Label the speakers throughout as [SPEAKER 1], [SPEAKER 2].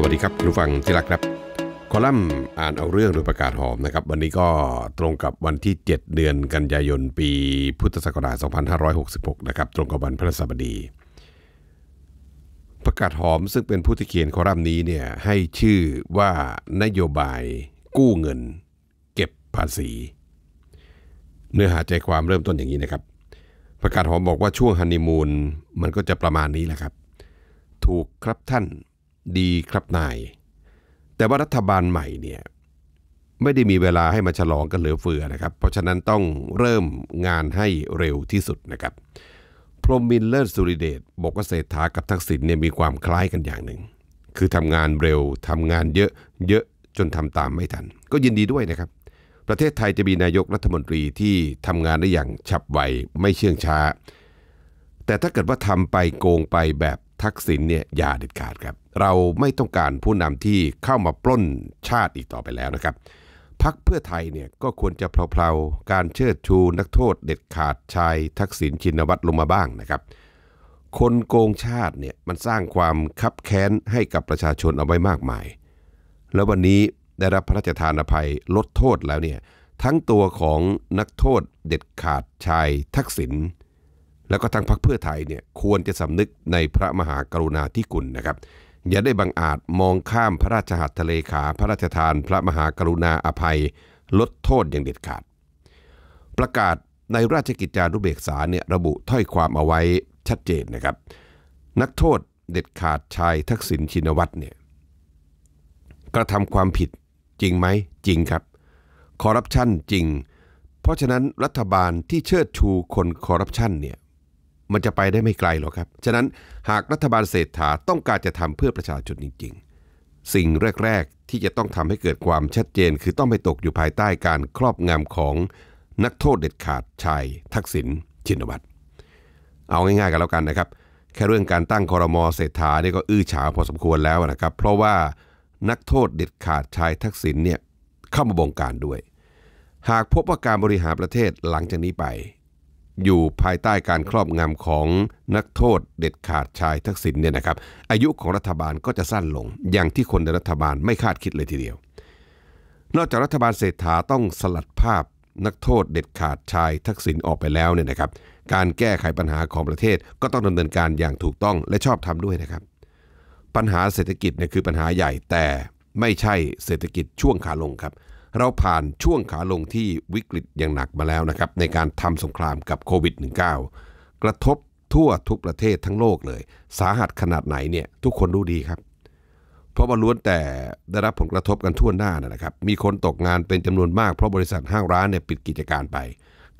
[SPEAKER 1] สวัสดีครับผู้ฟังที่รักครับ คอลัมน์อ่านเอาเรื่องโดยประกาศหอมนะครับวันนี้ก็ตรงกับวันที่ 7 เดือนกันยายนปี พุทธศักราช2566นะครับตรงกับวันพระศบดี ประกาศหอมซึ่งเป็นผู้ที่เขียนคอลัมน์นี้เนี่ยให้ชื่อว่านโยบายกู้เงินเก็บภาษี เนื้อหาใจความเริ่มต้นอย่างนี้นะครับ ประกาศหอมบอกว่าช่วงฮันนีมูนมันก็จะประมาณนี้แหละครับ ถูกครับท่านดีครับนาย แต่ว่ารัฐบาลใหม่เนี่ยไม่ได้มีเวลาให้มาฉลองกันเหลือเฟือนะครับ เพราะฉะนั้นต้องเริ่มงานให้เร็วที่สุดนะครับพรมมินเลอร์สุริเดชบอกว่าเศรษฐากับทักษิณเนี่ยมีความคล้ายกันอย่างหนึ่ง คือทำงานเร็ว ทำงานเยอะ เยอะจนทำตามไม่ทัน ก็ยินดีด้วยนะครับ ประเทศไทยจะมีนายกรัฐมนตรีที่ทำงานได้อย่างฉับไว ไม่เชื่องช้า แต่ถ้าเกิดว่าทำไปโกงไปแบบทักษิณเนี่ยอย่าเด็ดขาดครับ เราไม่ต้องการผู้นำที่เข้ามาปล้นชาติอีกต่อไปแล้วนะครับ พักเพื่อไทยเนี่ยก็ควรจะเพลาๆ การเชิดชูนักโทษเด็ดขาดชายทักษิณชินวัตรลงมาบ้างนะครับ คนโกงชาติเนี่ยมันสร้างความคับแค้นให้กับประชาชน เอาไว้มากมาย แล้ววันนี้ ได้รับพระราชทานอภัยลดโทษแล้วเนี่ยทั้งตัวของนักโทษเด็ดขาดชายทักษิณแล้วก็ทางพรรคเพื่อไทยเนี่ยควรจะสำนึกในพระมหากรุณาธิคุณนะครับ อย่าได้บังอาจมองข้ามพระราชหัตถเลขา พระราชทานพระมหากรุณาอภัย ลดโทษอย่างเด็ดขาด ประกาศในราชกิจจานุเบกษาเนี่ยระบุถ้อยความเอาไว้ชัดเจนนะครับนักโทษเด็ดขาดชายทักษิณชินวัตรเนี่ยกระทำความผิดจริงไหมจริงครับ คอร์รัปชันจริงเพราะฉะนั้นรัฐบาลที่เชิดชูคนคอร์รัปชันเนี่ยมันจะไปได้ไม่ไกลหรอกครับ ฉะนั้นหากรัฐบาลเศรษฐาต้องการจะทำเพื่อประชาชนจริง ๆ สิ่งแรกๆ ที่จะต้องทำให้เกิดความชัดเจน คือต้องไม่ตกอยู่ภายใต้การครอบงำของนักโทษเด็ดขาดชายทักษิณชินวัตร เอาง่ายๆกันแล้วกันนะครับ แค่เรื่องการตั้งคอรมอเศรษฐาเนี่ยก็อื้อฉาวพอสมควรแล้วนะครับ เพราะว่านักโทษเด็ดขาดชายทักษิณเนี่ยเข้ามาบงการด้วย หากพบว่าการบริหารประเทศหลังจากนี้ไปอยู่ภายใต้การครอบงำของนักโทษ เด็ดขาดชายทักษิณเนี่ยนะครับอายุของรัฐบาลก็จะสั้นลง อย่างที่คนในรัฐบาลไม่คาดคิดเลยทีเดียว นอกจากรัฐบาลเศรษฐาต้องสลัดภาพ นักโทษเด็ดขาดชายทักษิณออกไปแล้วเนี่ยนะครับ การแก้ไขปัญหาของประเทศก็ต้องดำเนินการอย่างถูกต้องและชอบทำด้วยนะครับ ปัญหาเศรษฐกิจเนี่ยคือปัญหาใหญ่แต่ไม่ใช่เศรษฐกิจช่วงขาลงครับเราผ่านช่วงขาลงที่วิกฤตอย่างหนักมาแล้วนะครับในการทำสงครามกับโควิด -19 กระทบทั่วทุกประเทศทั้งโลกเลย สาหัสขนาดไหนเนี่ยทุกคนรู้ดีครับ เพราะว่าล้วนแต่ได้รับผลกระทบกันทั่วหน้านะครับ มีคนตกงานเป็นจำนวนมากเพราะบริษัทห้างร้านเนี่ยปิดกิจการไป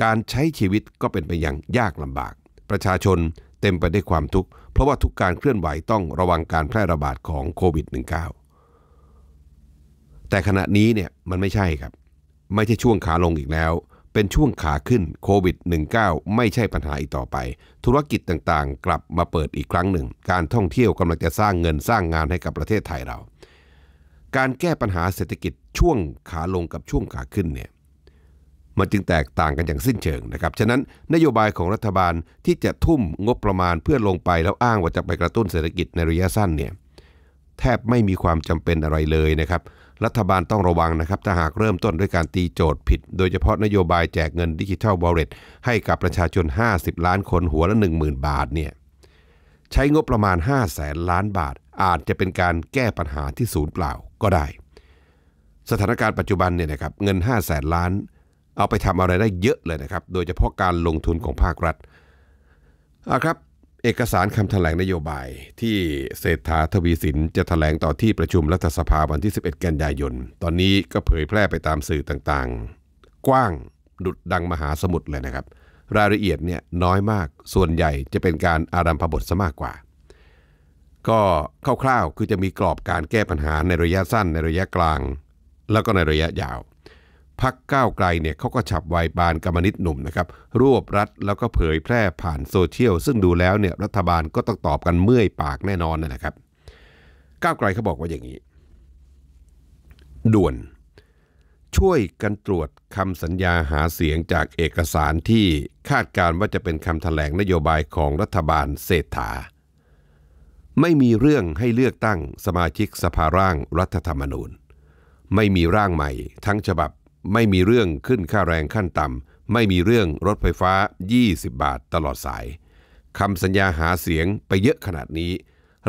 [SPEAKER 1] การใช้ชีวิตก็เป็นไปอย่างยากลำบาก ประชาชนเต็มไปได้วยความทุกข์เพราะว่าทุกการเคลื่อนไหวต้องระวังการแพร่ระบาดของโควิด -19 แต่ขณะนี้เนี่ยมันไม่ใช่ครับ ไม่ใช่ช่วงขาลงอีกแล้ว เป็นช่วงขาขึ้นโควิด -19 ไม่ใช่ปัญหาอีกต่อไป ธุรกิจต่างๆกลับมาเปิดอีกครั้งหนึ่ง การท่องเที่ยวกำลังจะสร้างเงินสร้างงานให้กับประเทศไทยเรา การแก้ปัญหาเศรษฐกิจช่วงขาลงกับช่วงขาขึ้นเนี่ยมันจึงแตกต่างกันอย่างสิ้นเชิงนะครับ ฉะนั้นนโยบายของรัฐบาลที่จะทุ่มงบประมาณเพื่อลงไปแล้วอ้างว่าจะไปกระตุ้นเศรษฐกิจในระยะสั้นเนี่ยแทบไม่มีความจำเป็นอะไรเลยนะครับรัฐบาลต้องระวังนะครับ ถ้าหากเริ่มต้นด้วยการตีโจทย์ผิด โดยเฉพาะนโยบายแจกเงินดิจิทัลบัลเลตให้กับประชาชน 50 ล้านคนหัวละ 10,000 บาทเนี่ย ใช้งบประมาณ 5 0 0แสนล้านบาทอาจจะเป็นการแก้ปัญหาที่ศูนย์เปล่าก็ได้ สถานการณ์ปัจจุบันเนี่ยนะครับเงิน 5 0 0แสนล้านเอาไปทำอะไรได้เยอะเลยนะครับ โดยเฉพาะการลงทุนของภาครัฐอ่ะครับเอกสารคำถแถลงนโยบายที่เศรษฐาทวีสินจะถแถลงต่อที่ประชุมรัฐสภาวันที่ 11 กันยายน ตอนนี้ก็เผยแพร่ไปตามสื่อต่างๆ กว้าง ดุดดังมหาสมุทรเลยนะครับ รายละเอียดเนี่ยน้อยมาก ส่วนใหญ่จะเป็นการอารัมพบทซะมากกว่า ก็คร่าวๆ คือจะมีกรอบการแก้ปัญหาในระยะสั้นในระยะกลาง แล้วก็ในระยะยาวพักก้าวไกลเนี่ยเขาก็ฉับไวบานกรรมนิตหนุ่มนะครับรวบรัดแล้วก็เผยแพร่ผ่านโซเชียล ซึ่งดูแล้วเนี่ยรัฐบาลก็ต้องตอบกันเมื่อยปากแน่นอนนะครับ ก้าวไกลเขาบอกว่าอย่างนี้ด่วน ช่วยกันตรวจคำสัญญาหาเสียงจากเอกสารที่คาดการว่าจะเป็นคำถแถลงนโยบายของรัฐบาลเศรษฐา ไม่มีเรื่องให้เลือกตั้งสมาชิกสภาร่าง รัฐธรรมนูญ ไม่มีร่างใหม่ทั้งฉบับไม่มีเรื่องขึ้นค่าแรงขั้นต่ำ ไม่มีเรื่องรถไฟฟ้า 20 บาทตลอดสาย คำสัญญาหาเสียงไปเยอะขนาดนี้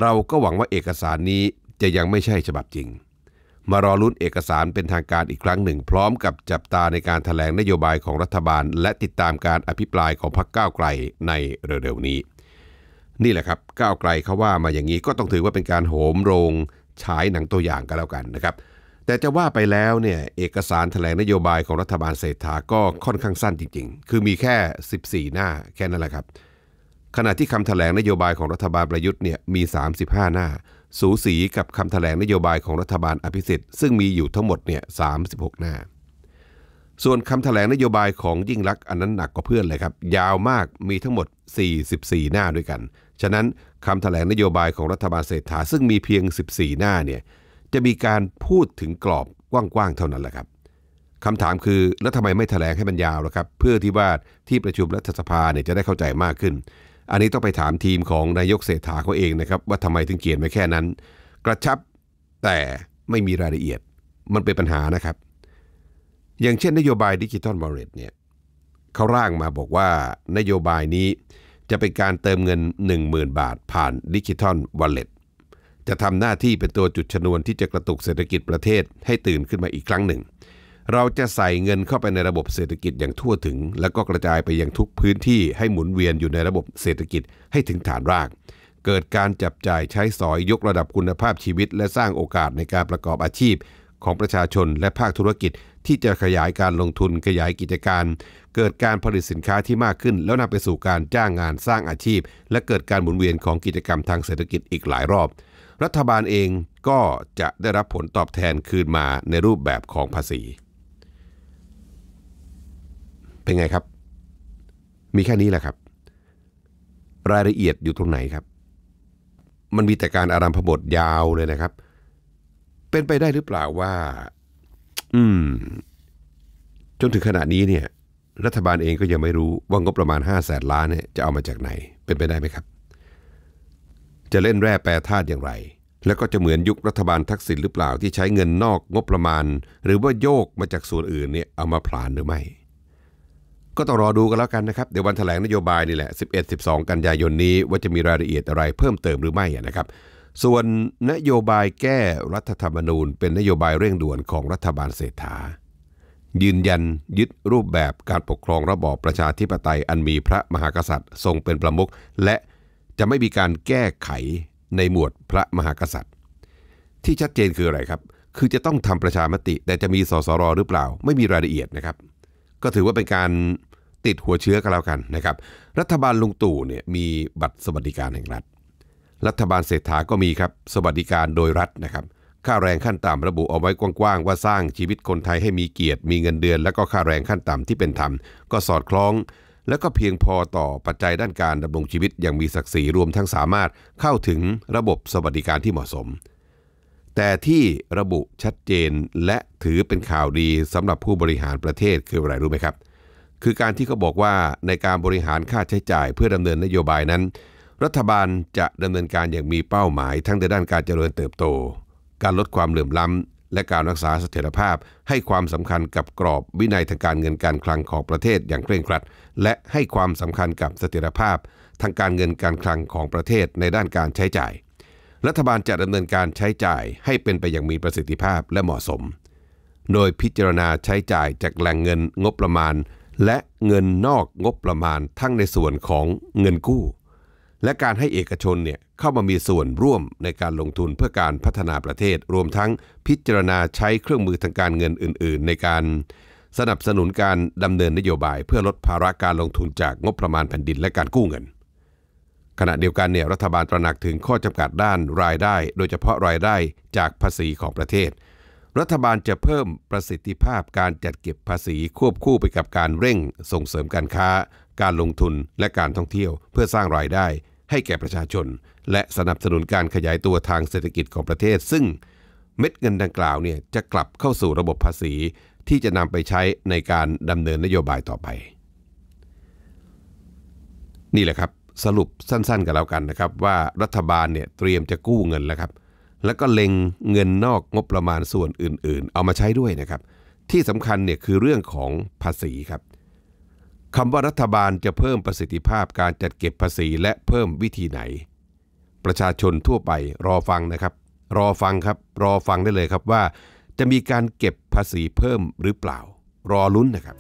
[SPEAKER 1] เราก็หวังว่าเอกสารนี้จะยังไม่ใช่ฉบับจริง มารอลุ้นเอกสารเป็นทางการอีกครั้งหนึ่ง พร้อมกับจับตาในการถแถลงนโยบายของรัฐบาล และติดตามการอภิปรายของพรรคก้าวไกลในเร็วๆนี้นี่แหละครับก้าวไกลเขาว่ามาอย่างนี้ก็ต้องถือว่าเป็นการโหมโรงฉายหนังตัวอย่างกันแล้วกันนะครับแต่จะว่าไปแล้วเนี่ยเอกสารแถลงนโยบายของรัฐบาลเศรษฐาก็ค่อนข้างสั้นจริงๆ คือมีแค่ 14 หน้าแค่นั้นแหละครับ ขณะที่คำแถลงนโยบายของรัฐบาลประยุทธ์เนี่ยมี 35 หน้าสูสีกับคำแถลงนโยบายของรัฐบาลอภิสิทธิ์ซึ่งมีอยู่ทั้งหมดเนี่ย 36 หน้า ส่วนคำแถลงนโยบายของยิ่งลักษณ์อันนั้นหนักกว่าเพื่อนเลยครับ ยาวมากมีทั้งหมด 44 หน้าด้วยกันฉะนั้นคำแถลงนโยบายของรัฐบาลเศรษฐาซึ่งมีเพียง 14 หน้าเนี่ยจะมีการพูดถึงกรอบกว้าง ๆ เท่านั้นแหละครับ คำถามคือ แล้วทำไมไม่ถแถลงให้มันยาวล่ะครับเพื่อที่ว่าที่ประชุมรัฐสภาเนี่ยจะได้เข้าใจมากขึ้น อันนี้ต้องไปถามทีมของนายกเศรษฐาเขาเองนะครับ ว่าทำไมถึงเขียนไว้แค่นั้น กระชับแต่ไม่มีรายละเอียดมันเป็นปัญหานะครับ อย่างเช่นนโยบายดิจิตอลวอลเล็ตเนี่ยเขาร่างมาบอกว่านโยบายนี้จะเป็นการเติมเงิน 10,000 บาท ผ่านดิจิทัลวอลเล็ตจะทำหน้าที่เป็นตัวจุดชนวนที่จะกระตุกเศรษฐกิจประเทศให้ตื่นขึ้นมาอีกครั้งหนึ่ง เราจะใส่เงินเข้าไปในระบบเศรษฐกิจอย่างทั่วถึง แล้วก็กระจายไปยังทุกพื้นที่ให้หมุนเวียนอยู่ในระบบเศรษฐกิจให้ถึงฐานราก เกิดการจับจ่ายใช้สอยยกระดับคุณภาพชีวิต และสร้างโอกาสในการประกอบอาชีพ ของประชาชนและภาคธุรกิจ ที่จะขยายการลงทุนขยายกิจการ เกิดการผลิตสินค้าที่มากขึ้น แล้วนำไปสู่การจ้างงานสร้างอาชีพ และเกิดการหมุนเวียนของกิจกรรมทางเศรษฐกิจอีกหลายรอบรัฐบาลเองก็จะได้รับผลตอบแทนคืนมาในรูปแบบของภาษี เป็นไงครับ มีแค่นี้แหละครับ รายละเอียดอยู่ตรงไหนครับ มันมีแต่การอารัมพบทยาวเลยนะครับ เป็นไปได้หรือเปล่าว่า อืม จนถึงขณะนี้เนี่ย รัฐบาลเองก็ยังไม่รู้ว่างบประมาณ5แสนล้านเนี่ยจะเอามาจากไหน เป็นไปได้ไหมครับจะเล่นแร่แปรธาตุอย่างไร แล้วก็จะเหมือนยุครัฐบาลทักษิณหรือเปล่าที่ใช้เงินนอกงบประมาณ หรือว่าโยกมาจากส่วนอื่นเนี่ยเอามาผลานหรือไม่ ก็ต้องรอดูกันแล้วกันนะครับ เดี๋ยววันถแถลงนโยบายนี่แหละ 11-12 กันยายนนี้ว่าจะมีรายละเอียดอะไรเพิ่มเติมหรือไม่นะครับ ส่วนนโยบายแก้รัฐธรรมนูญ เป็นนโยบายเร่งด่วนของรัฐบาลเศรษฐายืนยันยึดรูปแบบการปกครองระบอบประชาธิปไตยอันมีพระมหากษัตริย์ทรงเป็นประมุขและจะไม่มีการแก้ไขในหมวดพระมหากษัตริย์ ที่ชัดเจนคืออะไรครับ คือจะต้องทำประชามติ แต่จะมีสสรหรือเปล่าไม่มีรายละเอียดนะครับ ก็ถือว่าเป็นการติดหัวเชื้อกันแล้วกันนะครับ รัฐบาลลุงตู่เนี่ยมีบัตรสวัสดิการแห่งรัฐรัฐบาลเศรษฐาก็มีครับสวัสดิการโดยรัฐนะครับ ค่าแรงขั้นต่ำระบุเอาไว้ กว้างๆ ว่าสร้างชีวิตคนไทยให้มีเกียรติมีเงินเดือน และก็ค่าแรงขั้นต่ำที่เป็นธรรมก็สอดคล้องและก็เพียงพอต่อปัจจัยด้านการดำรงชีวิตอย่างมีศักดิ์ศรีรวมทั้งสามารถเข้าถึงระบบสวัสดิการที่เหมาะสม แต่ที่ระบุชัดเจนและถือเป็นข่าวดีสำหรับผู้บริหารประเทศคืออะไรรู้ไหมครับ คือการที่เขาบอกว่าในการบริหารค่าใช้จ่ายเพื่อดำเนินนโยบายนั้น รัฐบาลจะดำเนินการอย่างมีเป้าหมาย ทั้งในด้านการเจริญเติบโต การลดความเหลื่อมล้ำและการรักษาเสถียรภาพ ให้ความสำคัญกับกรอบ วินัยทางการเงินการคลังของประเทศอย่างเคร่งครัด และให้ความสำคัญกับเสถียรภาพ ทางการเงินการคลังของประเทศในด้านการใช้จ่าย รัฐบาลจะดำเนินการใช้จ่ายให้เป็นไปอย่างมีประสิทธิภาพและเหมาะสม โดยพิจารณาใช้จ่ายจากแหล่งเงินงบประมาณ และเงินนอกงบประมาณ ทั้งในส่วนของเงินกู้และการให้เอกชนเนี่ยเข้ามามีส่วนร่วมในการลงทุนเพื่อการพัฒนาประเทศ รวมทั้งพิจารณาใช้เครื่องมือทางการเงินอื่นๆ ในการสนับสนุนการดำเนินนโยบายเพื่อลดภาระการลงทุนจากงบประมาณแผ่นดินและการกู้เงิน ขณะเดียวกันเนี่ยรัฐบาลตระหนักถึงข้อจำกัดด้านรายได้ โดยเฉพาะรายได้จากภาษีของประเทศ รัฐบาลจะเพิ่มประสิทธิภาพการจัดเก็บภาษีควบคู่ไปกับการเร่ง ส่งเสริมการค้าการลงทุนและการท่องเที่ยวเพื่อสร้างรายได้ให้แก่ประชาชน และสนับสนุนการขยายตัวทางเศรษฐกิจของประเทศ ซึ่งเม็ดเงินดังกล่าวเนี่ยจะกลับเข้าสู่ระบบภาษีที่จะนำไปใช้ในการดำเนินนโยบายต่อไป นี่แหละครับสรุปสั้นๆกันแล้วกันนะครับ ว่ารัฐบาลเนี่ยเตรียมจะกู้เงิน แล้วครับ แล้วก็เล็งเงินนอกงบประมาณส่วนอื่น ๆ เอามาใช้ด้วยนะครับ ที่สำคัญเนี่ยคือเรื่องของภาษีครับคำว่ารัฐบาลจะเพิ่มประสิทธิภาพ การจัดเก็บภาษีและเพิ่มวิธีไหน ประชาชนทั่วไปรอฟังนะครับ รอฟังครับรอฟังได้เลยครับว่า จะมีการเก็บภาษีเพิ่มหรือเปล่ารอลุ้นนะครับ